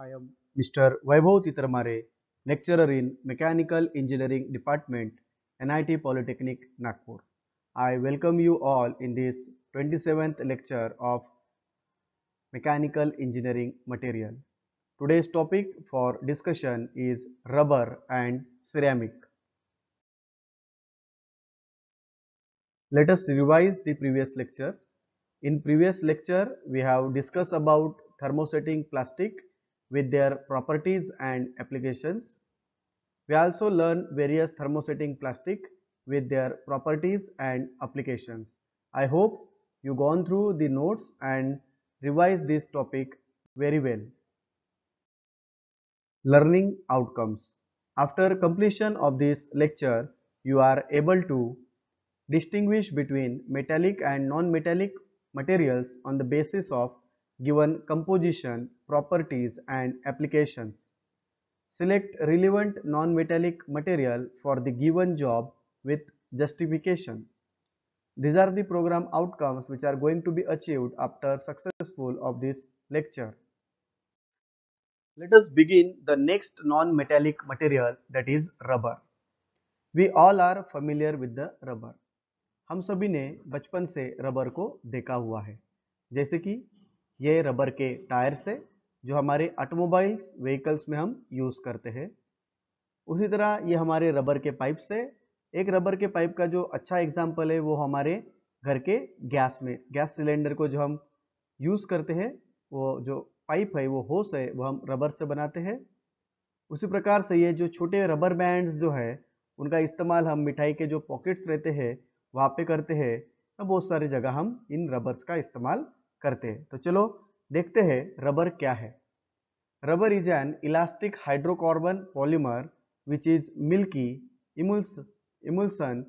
I am Mr. Vaibhav Titramare, lecturer in Mechanical Engineering Department, NIT Polytechnic, Nagpur. I welcome you all in this 27th lecture of Mechanical Engineering Material. Today's topic for discussion is rubber and ceramic. Let us revise the previous lecture. In previous lecture, we have discussed about thermosetting plastic with their properties and applications. We also learn various thermosetting plastic with their properties and applications. I hope you gone through the notes and revise this topic very well. Learning outcomes. After completion of this lecture, you are able to distinguish between metallic and non-metallic materials on the basis of given composition, properties and applications. Select relevant non-metallic material for the given job with justification. These are the program outcomes which are going to be achieved after successful of this lecture. Let us begin the next non-metallic material that is rubber. We all are familiar with the rubber. हम सभी ने बचपन से rubber को देखा हुआ है जैसे कि ये रबर के टायर से जो हमारे ऑटोमोबाइल्स व्हीकल्स में हम यूज़ करते हैं उसी तरह ये हमारे रबर के पाइप से एक रबर के पाइप का जो अच्छा एग्जाम्पल है वो हमारे घर के गैस में गैस सिलेंडर को जो हम यूज़ करते हैं वो जो पाइप है वो होस है वो हम रबर से बनाते हैं उसी प्रकार से ये जो छोटे रबर बैंड्स जो है उनका इस्तेमाल हम मिठाई के जो पॉकेट्स रहते हैं वहाँ पे करते हैं बहुत सारी जगह हम इन रबर्स का इस्तेमाल करते हैं तो चलो देखते हैं रबर क्या है rubber is an elastic hydrocarbon polymer which is milky emulsion emulsion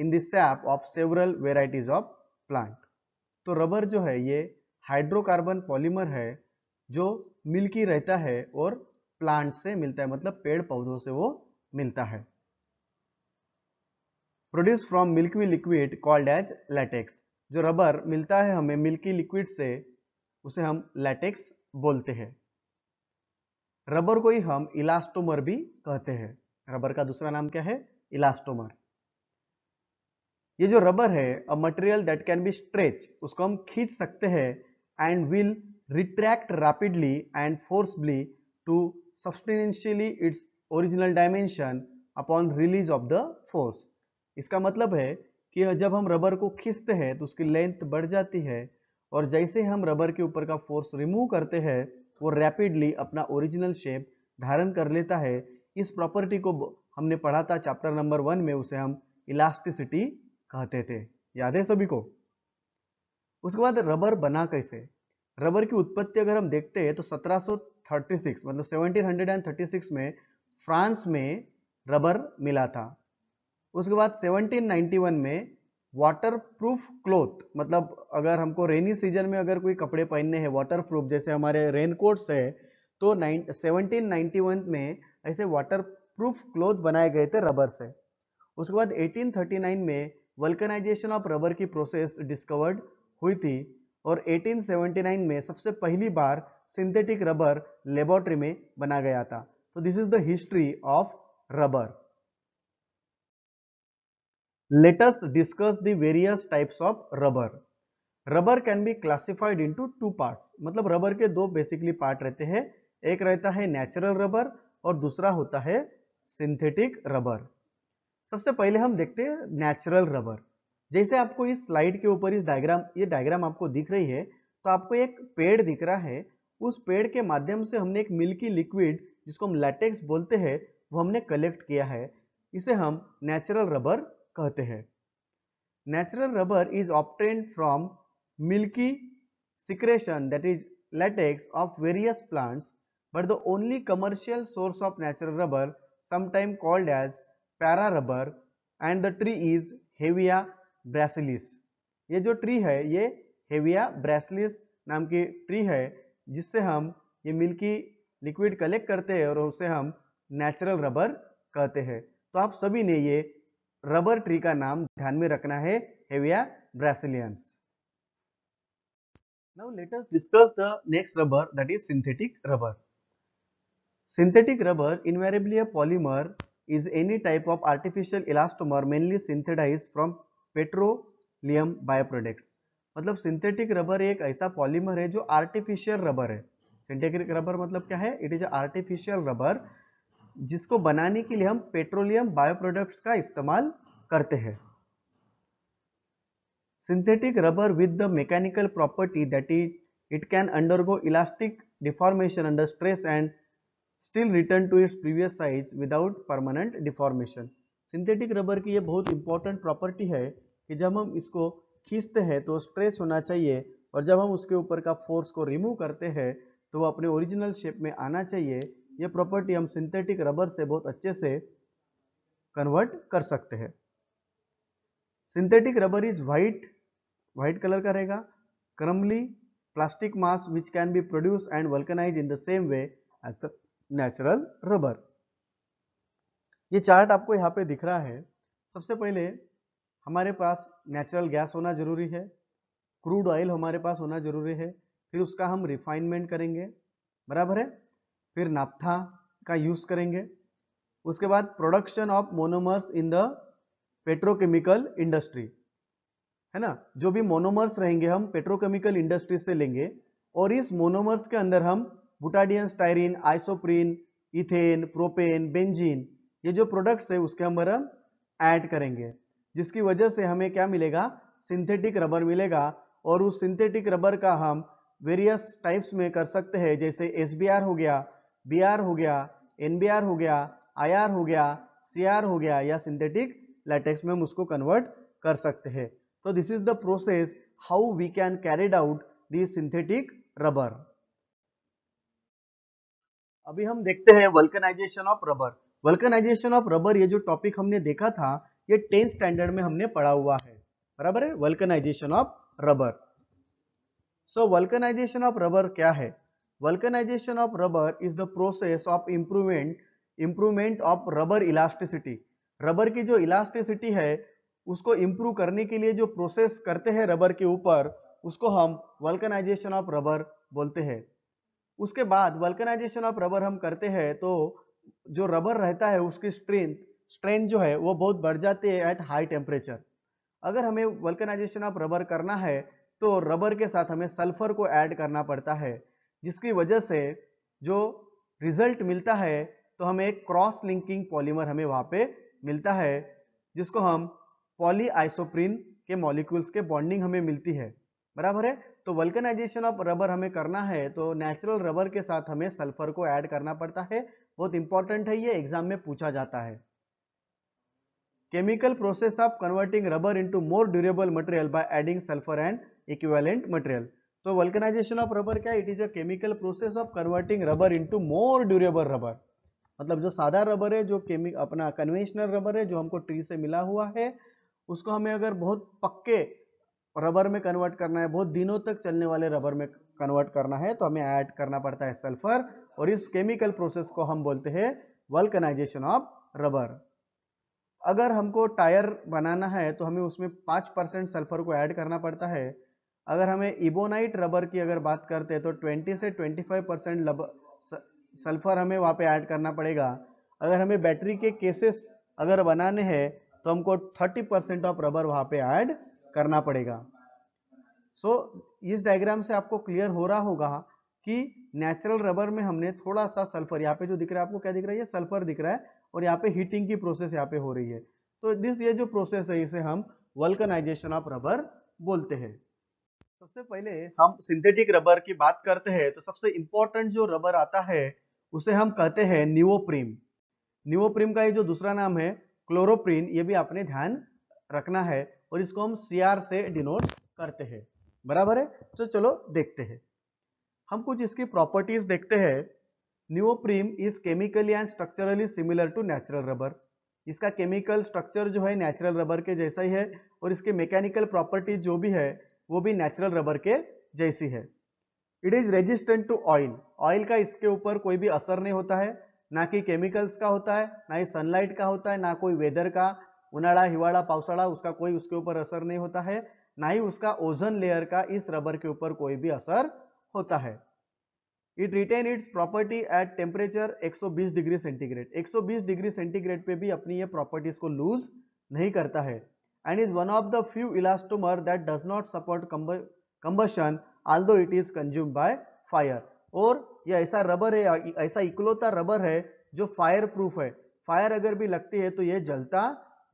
in the sap of several varieties of plant तो रबर जो है ये हाइड्रोकार्बन पॉलीमर है जो मिल्की रहता है और प्लांट से मिलता है मतलब पेड़ पौधों से वो मिलता है produce from milky liquid called as latex जो रबर मिलता है हमें मिल्की लिक्विड से उसे हम लैटेक्स बोलते हैं रबर को ही हम इलास्टोमर भी कहते हैं रबर का दूसरा नाम क्या है इलास्टोमर ये जो रबर है a material that can be stretch उसको हम खींच सकते हैं and will retract rapidly and forcibly to substantially its original dimension upon release of the force इसका मतलब है कि जब हम रबर को खींचते हैं तो उसकी लेंथ बढ़ जाती है और जैसे हम रबर के ऊपर का फोर्स रिमूव करते हैं वो रैपिडली अपना ओरिजिनल शेप धारण कर लेता है इस प्रॉपर्टी को हमने पढ़ा था चैप्टर नंबर वन में उसे हम इलास्टिसिटी कहते थे याद है सभी को उसके बाद रबर बना कैसे रबर की उत्पत्ति अगर हम देखते हैं तो 1736 मतलब 1736 में फ्रांस में रबर मिला था उसके बाद 1791 में वाटर प्रूफ क्लोथ मतलब अगर हमको रेनी सीजन में अगर कोई कपड़े पहनने हैं वाटर प्रूफ जैसे हमारे रेनकोट्स है तो सेवनटीन नाइन्टी में ऐसे वाटर प्रूफ क्लोथ बनाए गए थे रबर से उसके बाद 1839 में वल्कनाइजेशन ऑफ रबर की प्रोसेस डिस्कवर्ड हुई थी और 1879 में सबसे पहली बार सिंथेटिक रबर लेबोरेटरी में बना गया था तो this is the history of rubber let us discuss the various types of rubber rubber can be classified into two parts मतलब rubber के दो basically part रहते हैं एक रहता है natural rubber और दूसरा होता है synthetic rubber सबसे पहले हम देखते हैं natural rubber जैसे आपको इस slide के ऊपर इस diagram ये diagram आपको दिख रही है तो आपको एक पेड़ दिख रहा है उस पेड़ के माध्यम से हमने एक मिल्की लिक्विड जिसको हम लैटेक्स बोलते हैं वो हमने कलेक्ट किया है इसे हम नेचुरल रबर कहते हैं natural rubber is obtain from milky secretion that is latex of various plants but the only commercial source of natural rubber sometime called as para rubber and the tree is hevea brasiliensis ये जो tree है ये Hevea ब्रेसिलिस नाम की tree है जिससे हम ये मिल्की लिक्विड कलेक्ट करते हैं और उसे हम नेचुरल रबर कहते हैं तो आप सभी ने ये रबर ट्री का नाम ध्यान में रखना है hevea brasiliensis now let us discuss the next rubber that is synthetic rubber synthetic rubber invariably a polymer is any type of artificial elastomer mainly synthesize from petroleum byproducts मतलब synthetic rubber एक ऐसा polymer है जो artificial rubber है synthetic rubber मतलब क्या है it is a artificial rubber जिसको बनाने के लिए हम पेट्रोलियम बायोप्रोडक्ट्स का इस्तेमाल करते हैं synthetic rubber with the mechanical property that is it can undergo elastic deformation under stress and still return to its previous size without permanent deformation synthetic rubber की यह बहुत इंपॉर्टेंट प्रॉपर्टी है कि जब हम इसको खींचते हैं तो स्ट्रेस होना चाहिए और जब हम उसके ऊपर का फोर्स को रिमूव करते हैं तो वह अपने ओरिजिनल शेप में आना चाहिए ये प्रॉपर्टी हम सिंथेटिक रबर से बहुत अच्छे से कन्वर्ट कर सकते हैं synthetic rubber is white white colour का रहेगा crumbly plastic mass which can be produce and vulcanized in the same way as the natural rubber ये चार्ट आपको यहाँ पे दिख रहा है सबसे पहले हमारे पास नेचुरल गैस होना जरूरी है क्रूड ऑयल हमारे पास होना जरूरी है फिर उसका हम रिफाइनमेंट करेंगे बराबर है फिर नाप्था का यूज करेंगे उसके बाद production of monomers in the petrochemical industry है ना जो भी मोनोमर्स रहेंगे हम पेट्रोकेमिकल इंडस्ट्री से लेंगे और इस मोनोमर्स के अंदर हम butadiene styrene isoprene ethane propane benzene ये जो प्रोडक्ट्स है उसके अंदर हम ऐड करेंगे जिसकी वजह से हमें क्या मिलेगा सिंथेटिक रबर मिलेगा और उस सिंथेटिक रबर का हम वेरियस टाइप्स में कर सकते हैं जैसे एस हो गया बी हो गया एन हो गया आई हो गया सी हो गया या सिंथेटिक लैटेक्स में हम उसको कन्वर्ट कर सकते हैं तो this is the process how we can carried out this synthetic rubber अभी हम देखते हैं vulcanization of rubber vulcanization of rubber ये जो टॉपिक हमने देखा था ये टेंथ स्टैंडर्ड में हमने पढ़ा हुआ है बराबर है vulcanization of rubber so vulcanization of rubber क्या है vulcanization of rubber is the process of improvement improvement of rubber elasticity rubber की जो elasticity है उसको improve करने के लिए जो process करते हैं rubber के ऊपर उसको हम vulcanization of rubber बोलते हैं उसके बाद vulcanization of rubber हम करते हैं तो जो रबर रहता है उसकी स्ट्रेंथ स्ट्रेंथ जो है वो बहुत बढ़ जाती है एट हाई टेम्परेचर अगर हमें वल्कनाइजेशन ऑफ रबर करना है तो रबर के साथ हमें सल्फर को ऐड करना पड़ता है जिसकी वजह से जो रिजल्ट मिलता है तो हमें एक क्रॉस लिंकिंग पॉलीमर हमें वहाँ पे मिलता है जिसको हम पॉली आइसोप्रीन के मॉलिक्यूल्स के बॉन्डिंग हमें मिलती है बराबर है तो वल्कनाइजेशन ऑफ रबर हमें करना है तो नेचुरल रबर के साथ हमें सल्फर को ऐड करना पड़ता है बहुत इंपॉर्टेंट है ये एग्जाम में पूछा जाता है chemical process of converting rubber into more durable material by adding sulphur and equivalent material तो वल्कनाइजेशन ऑफ रबर क्या it is a chemical process of converting rubber into more durable rubber मतलब जो सादा rubber है जो केमिक अपना conventional rubber है जो हमको ट्री से मिला हुआ है उसको हमें अगर बहुत पक्के रबर में कन्वर्ट करना है बहुत दिनों तक चलने वाले रबर में कन्वर्ट करना है तो हमें ऐड करना पड़ता है सल्फर और इस केमिकल प्रोसेस को हम बोलते हैं वल्कनाइजेशन ऑफ रबर अगर हमको टायर बनाना है तो हमें उसमें पाँच परसेंट सल्फर को ऐड करना पड़ता है अगर हमें इबोनाइट रबर की अगर बात करते हैं तो 20 से 25 परसेंट सल्फर हमें वहाँ पे ऐड करना पड़ेगा अगर हमें बैटरी के केसेस अगर बनाने हैं तो हमको 30 परसेंट ऑफ रबर वहाँ पे ऐड करना पड़ेगा सो so, इस डायग्राम से आपको क्लियर हो रहा होगा कि नेचुरल रबर में हमने थोड़ा सा सल्फर यहाँ पे जो दिख रहा है आपको क्या दिख रहा है ये सल्फर दिख रहा है और यहाँ पे हीटिंग की प्रोसेस यहाँ पे हो रही है तो दिस ये जो प्रोसेस है इसे हम वल्कनाइजेशन ऑफ रबर बोलते हैं सबसे पहले हम सिंथेटिक रबर की बात करते हैं तो सबसे इंपॉर्टेंट जो रबर आता है उसे हम कहते हैं न्यूओप्रीम न्यूओप्रीम का ये जो दूसरा नाम है क्लोरोप्रीन ये भी आपने ध्यान रखना है और इसको हम सी से डिनोट करते हैं बराबर है तो चलो देखते हैं हम कुछ इसकी प्रॉपर्टीज देखते हैं neoprene is chemically and structurally similar to natural rubber इसका केमिकल स्ट्रक्चर जो है नेचुरल रबर के जैसा ही है और इसके मैकेनिकल प्रॉपर्टीज जो भी है वो भी नेचुरल रबर के जैसी है it is resistant to oil oil का इसके ऊपर कोई भी असर नहीं होता है ना कि केमिकल्स का होता है ना ही सनलाइट का होता है ना कोई वेदर का उनाड़ा हिवाड़ा पावसाड़ा उसका कोई उसके ऊपर असर नहीं होता है ना ही उसका ओजन लेयर का इस रबर के ऊपर कोई भी असर होता है it retain its property at temperature 120 degree centigrade 120 degree centigrade पे भी अपनी ये प्रॉपर्टीज को लूज नहीं करता है and is one of the few elastomer that does not support combustion although it is consumed by fire. और ये ऐसा रबर है ऐसा इकलौता रबर है जो फायर प्रूफ है फायर अगर भी लगती है तो ये जलता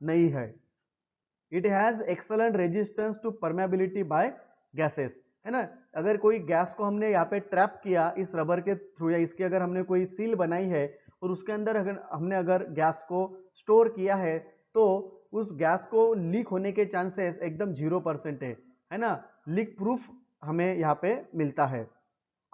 नहीं है it has excellent resistance to permeability by gases है ना अगर कोई गैस को हमने यहाँ पे ट्रैप किया इस रबर के थ्रू या इसकी अगर हमने कोई सील बनाई है और उसके अंदर अगर हमने अगर गैस को स्टोर किया है तो उस गैस को लीक होने के चांसेस एकदम जीरो परसेंट है है ना लीक प्रूफ हमें यहाँ पे मिलता है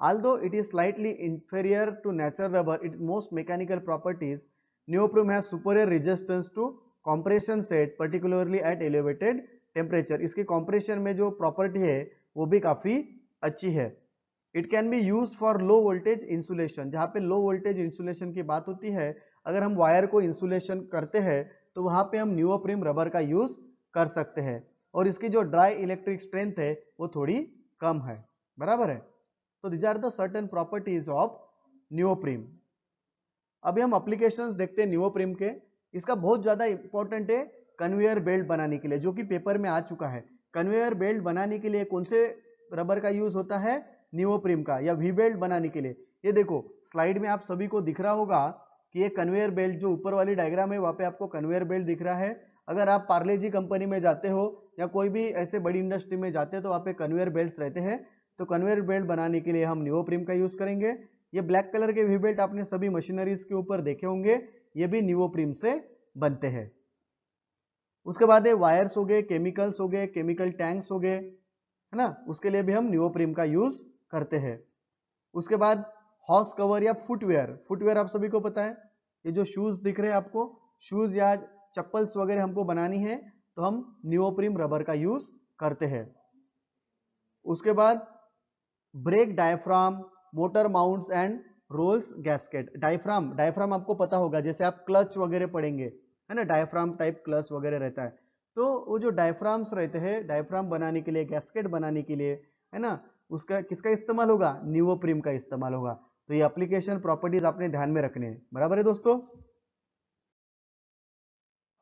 although it is slightly inferior to natural rubber it most mechanical properties neoprene has superior resistance to compression set particularly at elevated temperature इसके कॉम्प्रेशन में जो प्रॉपर्टी है वो भी काफ़ी अच्छी है it can be use for low voltage insulation जहाँ पे लो वोल्टेज इंसुलेशन की बात होती है अगर हम वायर को इंसुलेशन करते हैं तो वहां पे हम न्यूओप्रीम रबर का यूज कर सकते हैं और इसकी जो ड्राई इलेक्ट्रिक स्ट्रेंथ है वो थोड़ी कम है बराबर है तो these are the certain properties of neoprene अभी हम अप्लीकेशन देखते हैं न्यूओप्रीम के इसका बहुत ज्यादा इंपॉर्टेंट है कन्वेयर बेल्ट बनाने के लिए जो कि पेपर में आ चुका है कन्वेयर बेल्ट बनाने के लिए कौन से रबर का यूज होता है न्यूओप्रीम का या वी बेल्ट बनाने के लिए ये देखो स्लाइड में आप सभी को दिख रहा होगा कि ये कन्वेयर बेल्ट जो ऊपर वाली डायग्राम है वहाँ पे आपको कन्वेयर बेल्ट दिख रहा है अगर आप पार्ले जी कंपनी में जाते हो या कोई भी ऐसे बड़ी इंडस्ट्री में जाते हो तो वहाँ पे कन्वेयर बेल्ट रहते हैं तो कन्वेयर बेल्ट बनाने के लिए हम प्रीम का यूज़ करेंगे ये ब्लैक कलर के वी बेल्ट आपने सभी मशीनरीज के ऊपर देखे होंगे ये भी प्रीम से बनते हैं उसके बाद ये वायर्स हो गए केमिकल्स हो गए केमिकल टैंक्स हो गए है ना उसके लिए भी हम प्रीम का यूज़ करते हैं उसके बाद हॉर्स कवर या फुटवेयर फुटवेयर आप सभी को पता है ये जो शूज दिख रहे हैं आपको शूज या चप्पल्स वगैरह हमको बनानी है तो हम न्यूओप्रीम रबर का यूज करते हैं उसके बाद brake diaphragm motor mounts and rolls gasket diaphragm diaphragm आपको पता होगा जैसे आप क्लच वगैरह पढ़ेंगे है ना डायफ्राम टाइप क्लच वगैरह रहता है तो वो जो डायफ्राम्स रहते हैं डायफ्राम बनाने के लिए गैसकेट बनाने के लिए है ना उसका किसका इस्तेमाल होगा न्यूओप्रीम का इस्तेमाल होगा तो ये एप्लीकेशन प्रॉपर्टीज आपने ध्यान में रखने हैं बराबर है दोस्तों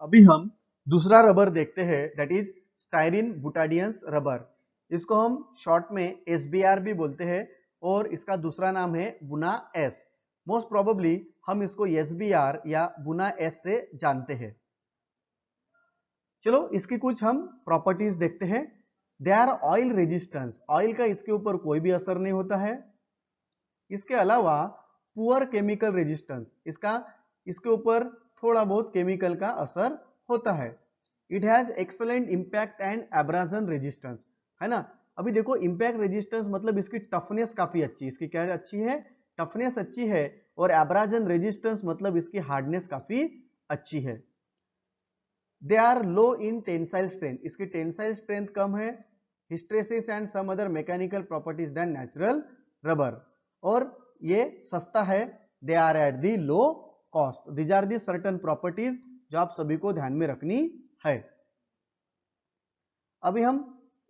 अभी हम दूसरा रबर देखते हैं that is styrene butadienes rubber इसको हम शॉर्ट में एस भी बोलते हैं और इसका दूसरा नाम है बुना एस मोस्ट प्रोबेबली हम इसको एस या बुना एस से जानते हैं चलो इसकी कुछ हम प्रॉपर्टीज देखते हैं they are oil resistance oil का इसके ऊपर कोई भी असर नहीं होता है इसके अलावा पुअर केमिकल रेजिस्टेंस इसका इसके ऊपर थोड़ा बहुत केमिकल का असर होता है it has excellent impact and abrasion resistance है ना अभी देखो इम्पैक्ट रेजिस्टेंस मतलब इसकी टफनेस काफी अच्छी इसकी क्या अच्छी है टफनेस अच्छी है और एब्राजन रेजिस्टेंस मतलब इसकी हार्डनेस काफी अच्छी है they are low in tensile strength इसकी टेंसाइल स्ट्रेंथ कम है hysteresis and some other mechanical properties then natural rubber और ये सस्ता है they are at the low cost these are the certain properties जो आप सभी को ध्यान में रखनी है अभी हम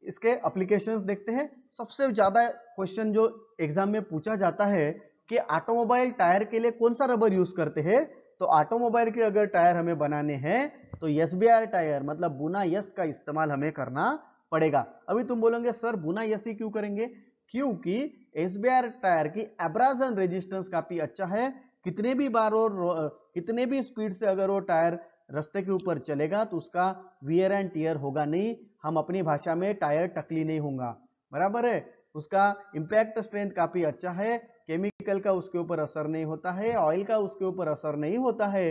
इसके एप्लीकेशंस देखते हैं सबसे ज्यादा क्वेश्चन जो एग्जाम में पूछा जाता है कि ऑटोमोबाइल टायर के लिए कौन सा रबर यूज करते हैं तो ऑटोमोबाइल के अगर टायर हमें बनाने हैं तो यस बी आर टायर मतलब बुना यस का इस्तेमाल हमें करना पड़ेगा अभी तुम बोलोगे सर बुना यस ही क्यों करेंगे क्योंकि एस टायर की एब्राजन रेजिस्टेंस काफी अच्छा है कितने भी बार और कितने भी स्पीड से अगर वो टायर रस्ते के ऊपर चलेगा तो उसका वियर एंड टीयर होगा नहीं हम अपनी भाषा में टायर टकली नहीं होगा बराबर है उसका इम्पैक्ट स्ट्रेंथ काफी अच्छा है केमिकल का उसके ऊपर असर नहीं होता है ऑयल का उसके ऊपर असर नहीं होता है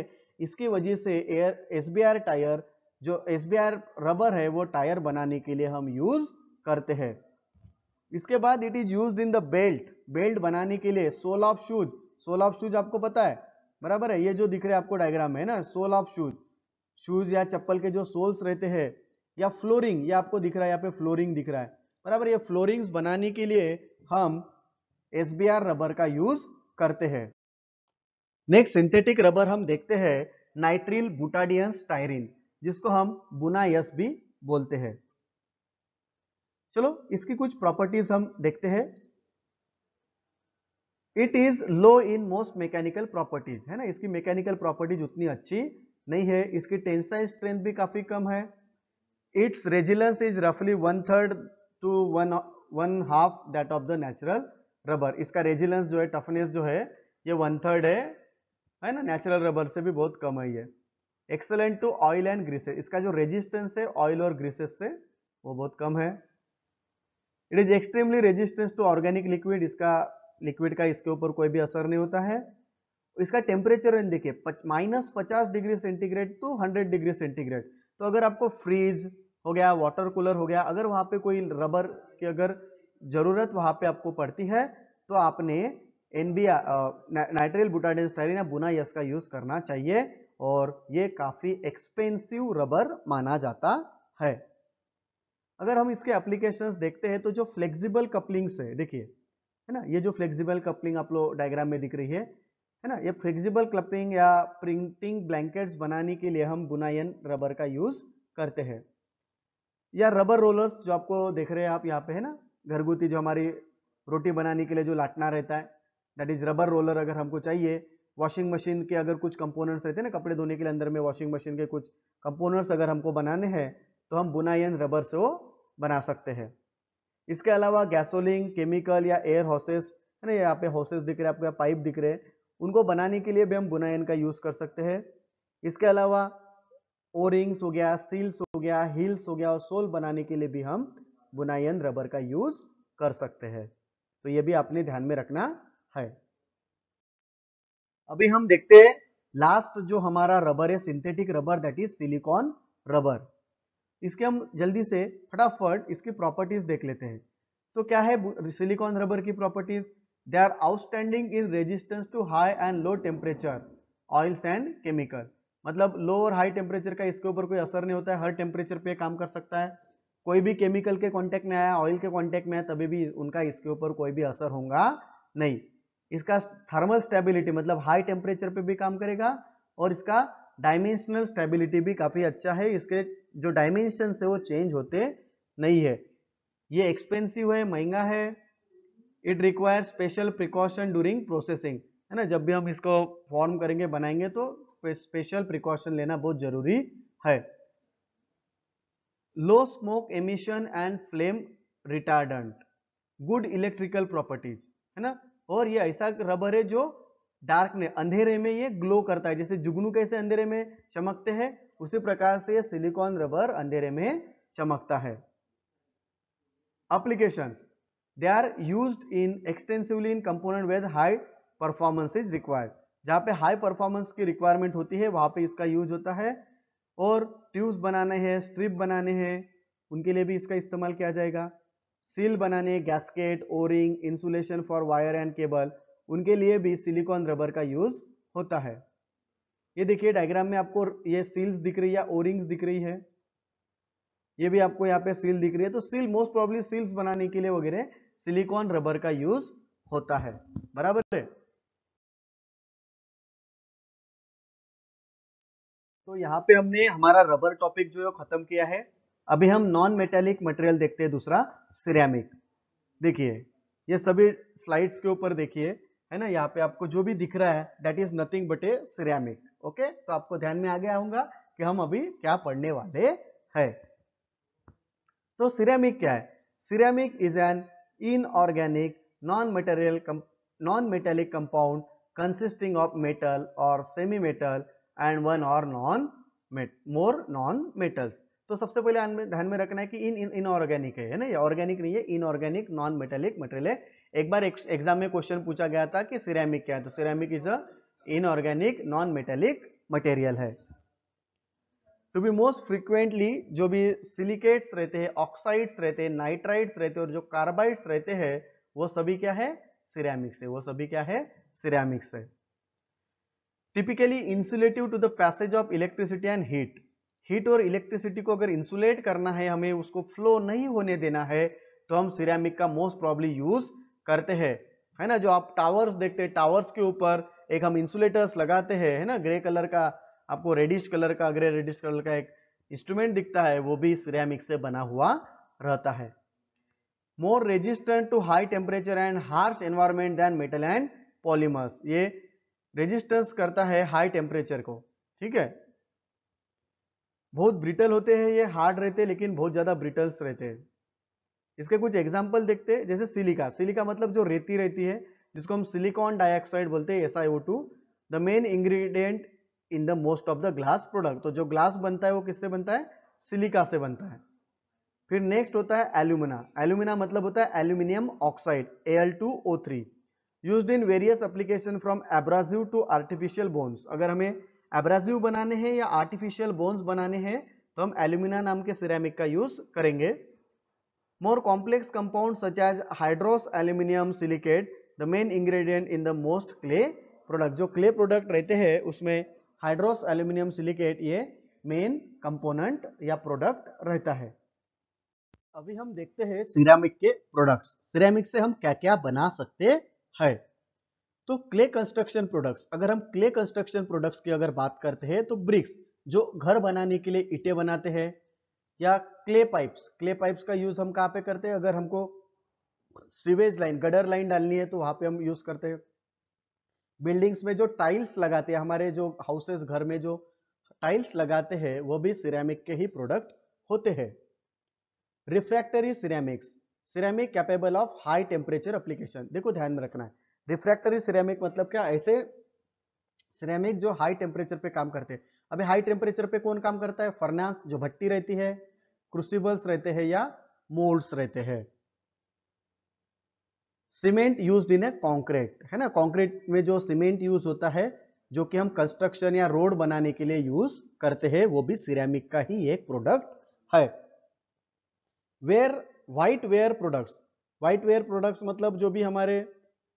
इसकी वजह से एयर एस टायर जो एस रबर है वो टायर बनाने के लिए हम यूज करते हैं इसके बाद it is use in the belt belt बनाने के लिए sole of shoes sole of shoes आपको पता है बराबर है ये जो दिख रहे आपको डायग्राम है ना सोल ऑफ शूज शूज या चप्पल के जो सोल्स रहते हैं या फ्लोरिंग ये आपको दिख रहा है यहाँ पे फ्लोरिंग दिख रहा है बराबर ये फ्लोरिंग्स बनाने के लिए हम एस रबर का यूज करते हैं नेक्स्ट सिंथेटिक रबर हम देखते हैं नाइट्रिल बुटाडियंस स्टाइरिन जिसको हम बुना यस भी बोलते हैं चलो इसकी कुछ प्रॉपर्टीज हम देखते हैं it is low in most mechanical properties है ना इसकी मैकेनिकल प्रॉपर्टीज उतनी अच्छी नहीं है इसकी टेंसाइल स्ट्रेंथ भी काफी कम है इट्स रेजिलेंस इज रफली one third to one one half that of the natural rubber इसका रेजिलेंस जो है टफनेस जो है ये वन थर्ड है है ना नेचुरल रबर से भी बहुत कम है ये excellent to oil and greases इसका जो रेजिस्टेंस है ऑयल और ग्रीसेस से वो बहुत कम है it is extremely resistance to organic liquid इसका लिक्विड का इसके ऊपर कोई भी असर नहीं होता है इसका टेम्परेचर रेंज देखिए माइनस पचास degree centigrade to hundred degree centigrade तो अगर आपको फ्रीज हो गया वाटर कूलर हो गया अगर वहाँ पे कोई रबर की अगर जरूरत वहाँ पे आपको पड़ती है तो आपने N B nitrile butadiene styrene buna S का यूज करना चाहिए और ये काफी एक्सपेंसिव रबर माना जाता है अगर हम इसके एप्लीकेशन देखते हैं तो जो फ्लेक्सिबल कपलिंग्स है देखिए है ना ये जो फ्लेक्सिबल कपलिंग आप लोग डायग्राम में दिख रही है है ना ये फ्लेक्सिबल कपलिंग या प्रिंटिंग ब्लैंकेट्स बनाने के लिए हम बुनायन रबर का यूज करते हैं या रबर रोलर्स जो आपको देख रहे हैं आप यहाँ पे है ना घरगुती जो हमारी रोटी बनाने के लिए जो लाटना रहता है दैट इज रबर रोलर अगर हमको चाहिए वॉशिंग मशीन के अगर कुछ कंपोनेंट्स रहते हैं ना कपड़े धोने के लिए अंदर में वॉशिंग मशीन के कुछ कंपोनेंट्स अगर हमको बनाने हैं तो हम बुनायन रबर से वो बना सकते हैं इसके अलावा गैसोलिन केमिकल या एयर हॉसेस है ना यहाँ पे हॉसेस दिख रहे हैं आपके पाइप दिख रहे हैं उनको बनाने के लिए भी हम बुनायन का यूज कर सकते हैं इसके अलावा ओरिंग्स हो गया सील्स हो गया हिल्स हो गया और सोल बनाने के लिए भी हम बुनायन रबर का यूज कर सकते हैं तो ये भी आपने ध्यान में रखना है अभी हम देखते हैं लास्ट जो हमारा रबर है synthetic rubber that is silicone rubber इसके हम जल्दी से फटाफट इसकी प्रॉपर्टीज देख लेते हैं तो क्या है सिलिकॉन रबर की properties they are outstanding in resistance to high and low temperature oils and chemical मतलब लो और हाई टेम्परेचर का इसके ऊपर कोई असर नहीं होता है हर टेम्परेचर पे काम कर सकता है कोई भी केमिकल के कांटेक्ट में आया ऑयल के कांटेक्ट में आया तभी भी उनका इसके ऊपर कोई भी असर होगा नहीं इसका थर्मल स्टेबिलिटी मतलब हाई टेम्परेचर पे भी काम करेगा और इसका डायमेंशनल स्टेबिलिटी भी काफ़ी अच्छा है इसके जो डायमेंशन है वो चेंज होते नहीं है ये एक्सपेंसिव है महंगा है it require special precaution during processing है ना जब भी हम इसको फॉर्म करेंगे बनाएंगे तो स्पेशल प्रिकॉशन लेना बहुत जरूरी है low smoke emission and flame retardant good electrical properties है ना और ये ऐसा रबर है जो डार्क ने अंधेरे में ये ग्लो करता है जैसे जुगनू कैसे अंधेरे में चमकते हैं उसी प्रकार से सिलिकॉन रबर अंधेरे में चमकता है application they are use in extensively in component with high performance is required जहां पे हाई परफॉर्मेंस की रिक्वायरमेंट होती है वहां पे इसका यूज होता है और ट्यूब्स बनाने हैं स्ट्रिप बनाने हैं उनके लिए भी इसका इस्तेमाल किया जाएगा सील बनाने gasket O ring insulation for wire and cable उनके लिए भी सिलिकॉन रबर का यूज होता है ये देखिए डायग्राम में आपको ये सील्स दिख रही है ओरिंग्स दिख रही है ये भी आपको यहाँ पे सील दिख रही है तो सील मोस्ट प्रॉब्ली सील्स बनाने के लिए वगैरह सिलिकॉन रबर का यूज होता है बराबर है तो यहाँ पे हमने हमारा रबर टॉपिक जो है खत्म किया है अभी हम नॉन मेटेलिक मटेरियल देखते हैं दूसरा सिरेमिक देखिए ये सभी स्लाइड्स के ऊपर देखिए है ना यहाँ पे आपको जो भी दिख रहा है that is nothing but a ceramic okay तो आपको ध्यान में आ गया होगा कि हम अभी क्या पढ़ने वाले हैं तो सिरेमिक क्या है ceramic is an inorganic non material non metallic compound consisting of metal or semi metal and one or non more non metals तो सबसे पहले ध्यान में रखना है कि इन इनऑर्गेनिक है ना ये ऑर्गेनिक नहीं है इनऑर्गेनिक नॉन मेटेलिक मटेरियल है एक बार एग्जाम में क्वेश्चन पूछा गया था कि सिरेमिक क्या है तो ceramic is a inorganic non metallic material है टू बी मोस्ट फ्रीक्वेंटली जो भी सिलिकेट्स रहते हैं ऑक्साइड्स रहते हैं नाइट्राइड्स रहते हैं और जो कार्बाइड्स रहते हैं वो सभी क्या है सिरेमिक्स है वो सभी क्या है सिरेमिक्स है typically insulative to the passage of electricity and heat heat और इलेक्ट्रिसिटी को अगर इंसुलेट करना है हमें उसको फ्लो नहीं होने देना है तो हम सिरेमिक का मोस्ट प्रॉब्ली यूज करते हैं है ना जो आप टावर्स देखते हैं टावर्स के ऊपर एक हम इंसुलेटर्स लगाते हैं है ना ग्रे कलर का आपको रेडिश कलर का ग्रे रेडिश कलर का एक इंस्ट्रूमेंट दिखता है वो भी सिरेमिक से बना हुआ रहता है more resistant to high temperature and harsh environment than metal and polymers ये रेजिस्टेंस करता है हाई टेम्परेचर को ठीक है बहुत ब्रिटल होते हैं ये हार्ड रहते हैं लेकिन बहुत ज्यादा ब्रिटल्स रहते हैं इसके कुछ एग्जाम्पल देखते हैं जैसे सिलिका सिलिका मतलब जो रेती रहती है जिसको हम सिलिकॉन डाइऑक्साइड बोलते हैं S I O two the main ingredient in the most of the glass product तो जो ग्लास बनता है वो किससे बनता है सिलिका से बनता है फिर नेक्स्ट होता है एल्यूमिना एल्यूमिना मतलब होता है aluminium oxide L two O three use in various application from abrasive to artificial bones अगर हमें एब्राजिव बनाने हैं या आर्टिफिशियल बोन्स बनाने हैं तो हम एल्यूमिना नाम के सिरेमिक का यूज करेंगे more complex compound such as hydrous aluminium silicate the main ingredient in the most clay product जो क्ले प्रोडक्ट रहते हैं उसमें हाइड्रोस एल्यूमिनियम सिलिकेट ये मेन कंपोनेंट या प्रोडक्ट रहता है अभी हम देखते हैं सिरामिक के प्रोडक्ट्स सिरामिक से हम क्या क्या बना सकते हैं तो क्ले कंस्ट्रक्शन प्रोडक्ट्स अगर हम क्ले कंस्ट्रक्शन प्रोडक्ट्स की अगर बात करते हैं तो ब्रिक्स जो घर बनाने के लिए ईटे बनाते हैं या क्ले पाइप्स क्ले पाइप्स का यूज हम कहाँ पे करते हैं अगर हमको सीवेज लाइन गडर लाइन डालनी है तो वहां पे हम यूज करते हैं बिल्डिंग्स में जो टाइल्स लगाते हैं हमारे जो हाउसेस घर में जो टाइल्स लगाते हैं वो भी सिरेमिक के ही प्रोडक्ट होते हैं refractory ceramics ceramic capable of high temperature application देखो ध्यान में रखना है रिफ्रैक्टरी सिरेमिक मतलब क्या ऐसे सिरेमिक जो हाई टेम्परेचर पे काम करते हैं अभी हाई टेम्परेचर पे कौन काम करता है फर्नास जो भट्टी रहती है क्रूसिबल्स रहते हैं या मोल्ड्स रहते हैं cement use in a concrete है ना कॉन्क्रीट में जो सीमेंट यूज होता है जो कि हम कंस्ट्रक्शन या रोड बनाने के लिए यूज करते हैं वो भी सिरेमिक का ही एक प्रोडक्ट है ware white ware products white ware products मतलब जो भी हमारे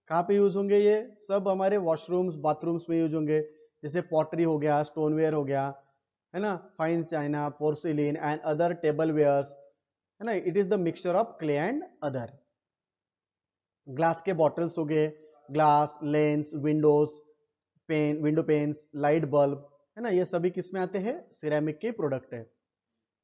कहाँ पे यूज होंगे ये सब हमारे वॉशरूम्स बाथरूम्स में यूज होंगे जैसे पॉटरी हो गया स्टोनवेयर हो गया है ना fine china porcelain and other table wares है ना it is the mixture of clay and other glass के बॉटल्स हो गए glass lens windows pane window panes light bulb है ना ये सभी किस में आते हैं सिरेमिक के प्रोडक्ट है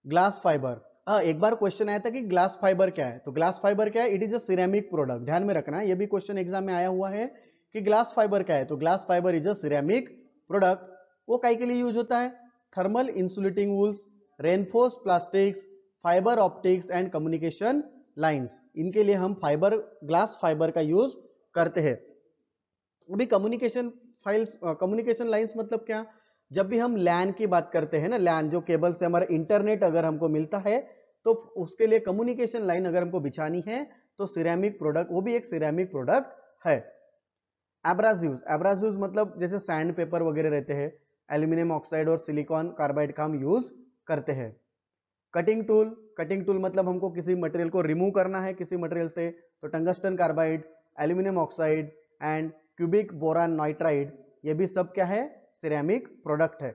ग्लास फाइबर आ, हाँ, एक बार क्वेश्चन आया था कि ग्लास फाइबर क्या है तो ग्लास फाइबर क्या है इट इज अरेमिक प्रोडक्ट ध्यान में रखना यह भी क्वेश्चन एग्जाम में आया हुआ है कि ग्लास फाइबर क्या है तो glass fibre is a ceramic product वो कई के लिए यूज होता है thermal insulating wools reinforce plastics fibre optics and communication lines इनके लिए हम फाइबर ग्लास फाइबर का यूज करते हैं अभी कम्युनिकेशन फाइल्स कम्युनिकेशन लाइंस मतलब क्या जब भी हम लैन की बात करते हैं ना लैन जो केबल से हमारा इंटरनेट अगर हमको मिलता है तो उसके लिए कम्युनिकेशन लाइन अगर हमको बिछानी है तो सिरेमिक प्रोडक्ट वो भी एक सिरेमिक प्रोडक्ट है एब्राजिव्स एब्राजिव्स मतलब जैसे सैंड पेपर वगैरह रहते हैं एल्यूमिनियम ऑक्साइड और सिलिकॉन कार्बाइड का हम यूज करते हैं कटिंग टूल कटिंग टूल मतलब हमको किसी मटेरियल को रिमूव करना है किसी मटेरियल से तो tungsten carbide aluminium oxide and cubic boron nitride ये भी सब क्या है सिरेमिक प्रोडक्ट है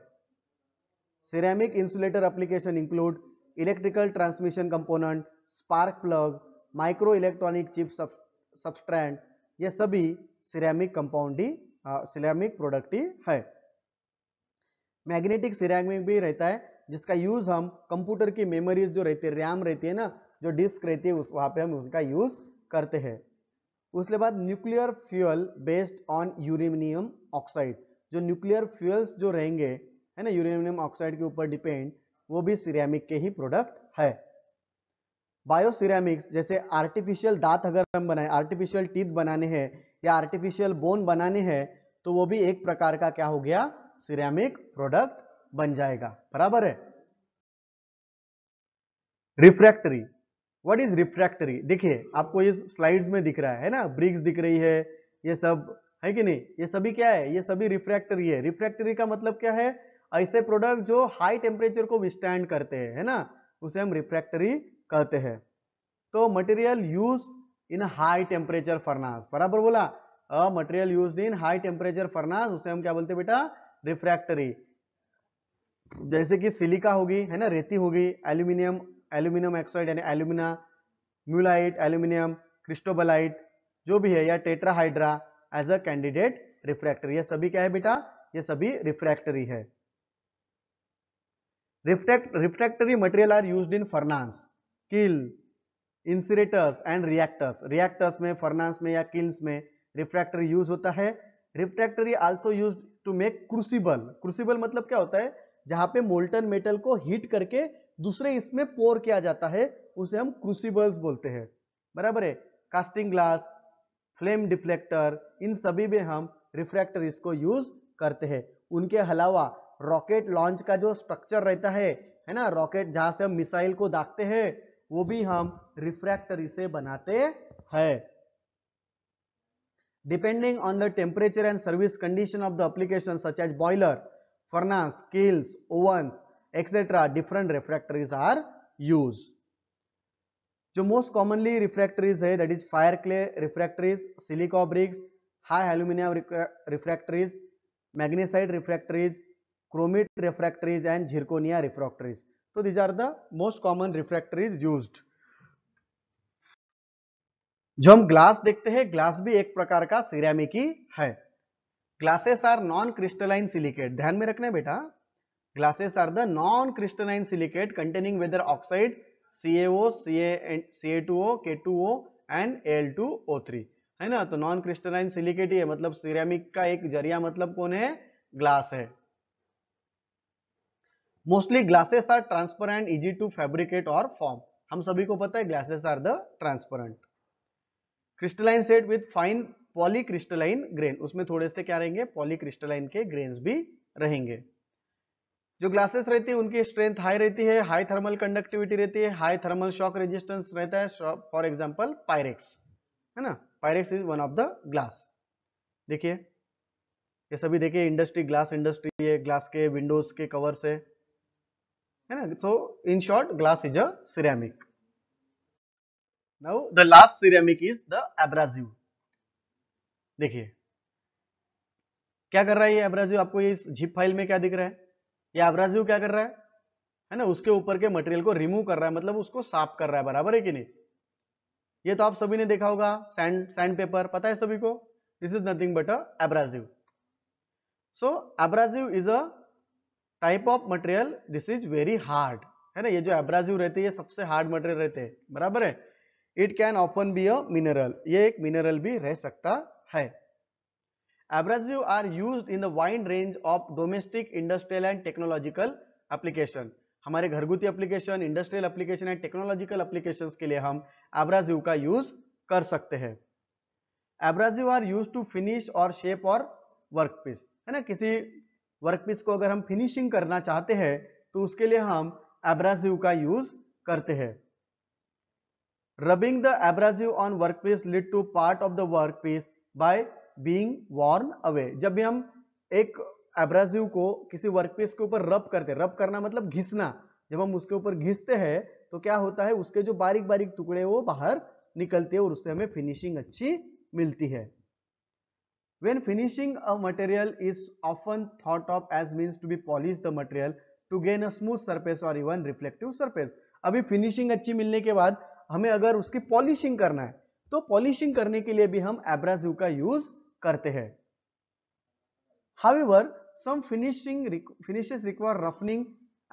ceramic insulator application include electrical transmission component spark plug micro electronic chip substrate ये सभी सिरेमिक कंपाउंड ही सिरेमिक प्रोडक्ट ही है मैग्नेटिक सिरेमिक भी रहता है जिसका यूज हम कंप्यूटर की मेमोरीज जो रहती है रैम रहती है ना जो डिस्क रहती है उस वहाँ पे हम उनका यूज करते हैं उसके बाद nuclear fuel based on uranium oxide जो न्यूक्लियर फ्यूल्स जो रहेंगे है ना यूरेनियम ऑक्साइड के ऊपर डिपेंड वो भी सिरेमिक के ही प्रोडक्ट है बायोसिरेमिक्स जैसे आर्टिफिशियल दांत अगर हम बनाए आर्टिफिशियल टीथ बनाने हैं या आर्टिफिशियल बोन बनाने हैं तो वो भी एक प्रकार का क्या हो गया सिरेमिक प्रोडक्ट बन जाएगा बराबर है रिफ्रैक्टरी व्हाट इज रिफ्रैक्टरी देखिए आपको ये स्लाइड्स में दिख रहा है ना ब्रिक्स दिख रही है ये सब है कि नहीं ये सभी क्या है ये सभी रिफ्रैक्टरी है रिफ्रैक्टरी का मतलब क्या है ऐसे प्रोडक्ट जो हाई टेम्परेचर को विस्टैंड करते हैं है ना उसे हम रिफ्रैक्टरी कहते हैं तो material use in high temperature furnace बराबर बोला material use in high temperature furnace उसे हम क्या बोलते हैं बेटा रिफ्रैक्टरी जैसे कि सिलिका होगी है ना रेती होगी एल्यूमिनियम एल्यूमिनियम ऑक्साइड यानी एल्यूमिना म्यूलाइट एल्यूमिनियम क्रिस्टोबलाइट जो भी है या tetrahedra as a candidate refractory ये सभी क्या है बेटा ये सभी रिफ्रैक्टरी है refractory material are use in furnaces kiln incinerators and reactors reactors में फर्नांस में या किल्स में रिफ्रैक्टरी यूज होता है refractory also use to make crucible crucible मतलब क्या होता है जहां पे मोल्टन मेटल को हीट करके दूसरे इसमें पोर किया जाता है उसे हम क्रूसिबल्स बोलते हैं बराबर है कास्टिंग ग्लास फ्लेम डिफ्लेक्टर इन सभी में हम रिफ्रैक्टर इसको यूज करते हैं उनके अलावा रॉकेट लॉन्च का जो स्ट्रक्चर रहता है है ना रॉकेट जहां से हम मिसाइल को दागते हैं वो भी हम रिफ्रैक्टर से बनाते हैं depending on the temperature and service condition of the application such as boiler furnace, kilns, ovens, etc. different refractories are used. जो मोस्ट कॉमनली रिफ्रैक्टरीज है that is fire clay refractories silica bricks high aluminium refractories magnesite refractories chromite refractories and zirconia refractories तो these are the most common refractories used जो हम glass देखते हैं glass भी एक प्रकार का सिरेमिक ही है glasses are non crystalline silicate ध्यान में रखना बेटा glasses are the non crystalline silicate containing whether oxide CaO, Ca, Ca2O, K2O and Al2O3 है ना तो नॉन क्रिस्टलाइन सिलिकेट ही है मतलब सिरेमिक का एक जरिया मतलब कौन है ग्लास है mostly glasses are transparent easy to fabricate और फॉर्म हम सभी को पता है glasses are the transparent crystalline set with fine polycrystalline grain उसमें थोड़े से क्या रहेंगे पॉलीक्रिस्टलाइन के ग्रेन्स भी रहेंगे जो ग्लासेस रहती है उनकी स्ट्रेंथ हाई रहती है हाई थर्मल कंडक्टिविटी रहती है हाई थर्मल शॉक रेजिस्टेंस रहता है फॉर एग्जाम्पल पायरेक्स है ना Pyrex is one of the glass देखिए ये सभी देखिए इंडस्ट्री ग्लास इंडस्ट्री है ग्लास के विंडोज के कवर्स है है ना so in short glass is a ceramic now the last ceramic is the abrasive देखिए क्या कर रहा है ये एब्राजिव आपको ये जिप फाइल में क्या दिख रहा है ये एब्राजिव क्या कर रहा है है ना उसके ऊपर के मटेरियल को रिमूव कर रहा है मतलब उसको साफ कर रहा है बराबर है कि नहीं ये तो आप सभी ने देखा होगा सैंड सैंड पेपर पता है सभी को this is nothing but a abrasive so abrasive is a type of material this is very hard है ना ये जो एब्राजिव रहते हैं ये सबसे हार्ड मटेरियल रहते हैं बराबर है it can often be a mineral ये एक मिनरल भी रह सकता है abrasive are used in the wide range of domestic industrial and technological application हमारे घरगुती application industrial application and technological application के लिए हम एब्राजिव का यूज कर सकते हैं abrasive are use to finish और शेप और वर्कपीस है ना किसी वर्कपीस को अगर हम फिनिशिंग करना चाहते हैं तो उसके लिए हम एब्राजिव का यूज करते हैं rubbing the abrasive on workpiece lead to part of the workpiece by being worn away जब भी हम एक एब्रेसिव को किसी वर्कपीस के ऊपर रब करते रब करना मतलब घिसना जब हम उसके ऊपर घिसते हैं तो क्या होता है उसके जो बारीक बारीक टुकड़े वो बाहर निकलते हैं और उससे हमें फिनिशिंग अच्छी मिलती है when finishing a material is often thought of as means to be polish the material to gain a smooth surface or even reflective surface अभी finishing अच्छी मिलने के बाद हमें अगर उसकी polishing करना है तो पॉलिशिंग करने के लिए भी हम एब्रेसिव का यूज करते हैं however some finishing finishes require roughening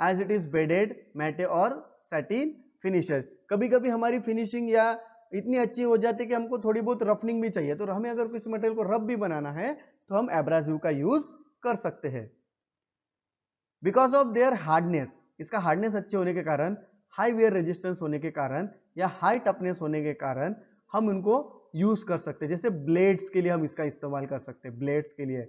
as it is beaded matte और सेटिन फिनिशेस कभी कभी हमारी फिनिशिंग या इतनी अच्छी हो जाती है कि हमको थोड़ी बहुत रफनिंग भी चाहिए तो हमें अगर किसी मटेरियल को रफ भी बनाना है तो हम एब्रेसिव का यूज कर सकते हैं बिकॉज ऑफ देयर हार्डनेस इसका हार्डनेस अच्छे होने के कारण हाई वेयर रेजिस्टेंस होने के कारण या हाई टफनेस होने के कारण हम उनको यूज कर सकते हैं जैसे ब्लेड्स के लिए हम इसका इस्तेमाल कर सकते हैं ब्लेड्स के लिए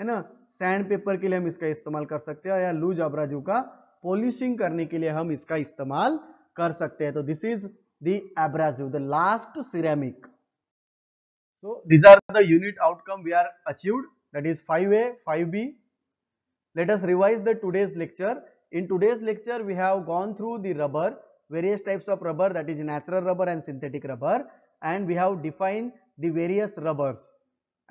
है ना सैंड पेपर के लिए हम इसका इस्तेमाल कर सकते हैं या लूज अब्राजू का पॉलिशिंग करने के लिए हम इसका इस्तेमाल कर सकते हैं तो this is to the last ceramic so these are the unit outcome we are achieve that is five A five B let's revise the today's lecture in today's lecture we have gone through the rubber various types of rubber that is natural rubber and synthetic rubber and we have defined the various rubbers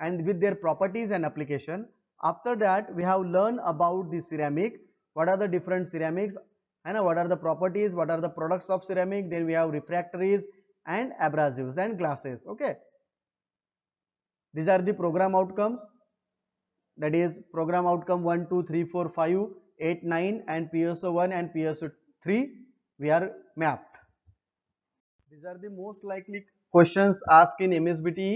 and with their properties and application. After that, we have learned about the ceramic, what are the different ceramics and what are the properties, what are the products of ceramic, then we have refractories and abrasives and glasses, okay. These are the program outcomes that is program outcome 1, 2, 3, 4, 5, 8, 9 and PSO 1 and PSO 3 we are mapped. These are the most likely questions ask in MSBT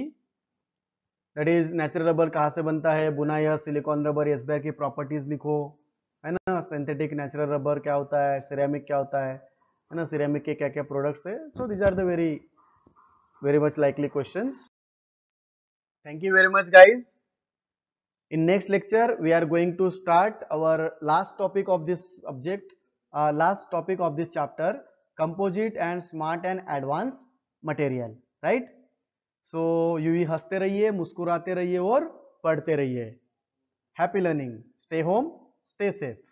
that is natural rubber कहाँ से बनता है Buna या silicon rubbers की properties लिखो है ना synthetic natural rubber क्या होता है सिरेमिक क्या होता है है ना सिरेमिक के क्या क्या प्रोडक्ट्स है so these are the very very much likely question thank you very much guys in next lecture we are going to start our last topic of this object last topic of this chapter composite and smart and advance material right so you ही हंसते रहिए मुस्कुराते रहिए और पढ़ते रहिए happy learning stay home stay safe